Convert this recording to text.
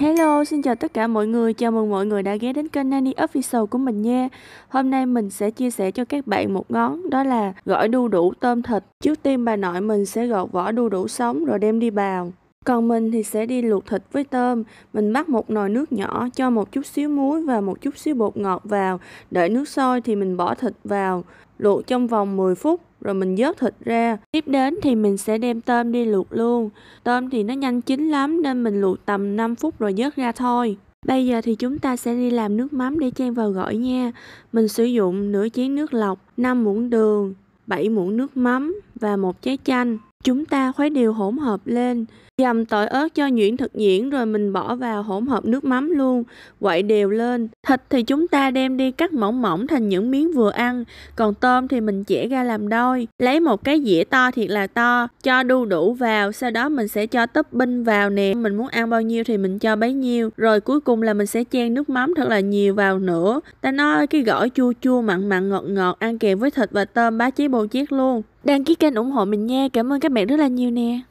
Hello, xin chào tất cả mọi người. Chào mừng mọi người đã ghé đến kênh Nani Official của mình nha. Hôm nay mình sẽ chia sẻ cho các bạn một ngón đó là gỏi đu đủ tôm thịt. Trước tiên bà nội mình sẽ gọt vỏ đu đủ sống rồi đem đi bào. Còn mình thì sẽ đi luộc thịt với tôm. Mình bắt một nồi nước nhỏ cho một chút xíu muối và một chút xíu bột ngọt vào. Đợi nước sôi thì mình bỏ thịt vào. Luộc trong vòng 10 phút rồi mình vớt thịt ra. Tiếp đến thì mình sẽ đem tôm đi luộc luôn. Tôm thì nó nhanh chín lắm nên mình luộc tầm 5 phút rồi vớt ra thôi. Bây giờ thì chúng ta sẽ đi làm nước mắm để chan vào gỏi nha. Mình sử dụng nửa chén nước lọc, 5 muỗng đường, 7 muỗng nước mắm và một trái chanh chúng ta khuấy đều hỗn hợp lên dầm tỏi ớt cho nhuyễn thật nhuyễn rồi mình bỏ vào hỗn hợp nước mắm luôn quậy đều lên thịt thì chúng ta đem đi cắt mỏng mỏng thành những miếng vừa ăn còn tôm thì mình chẻ ra làm đôi lấy một cái dĩa to thiệt là to cho đu đủ vào sau đó mình sẽ cho tấp binh vào nè mình muốn ăn bao nhiêu thì mình cho bấy nhiêu rồi cuối cùng là mình sẽ chen nước mắm thật là nhiều vào nữa ta nói cái gỏi chua chua mặn mặn ngọt ngọt ăn kèm với thịt và tôm bá chế bồ chiết luôn đăng ký kênh ủng hộ mình nha. Cảm ơn các bạn rất là nhiều nè.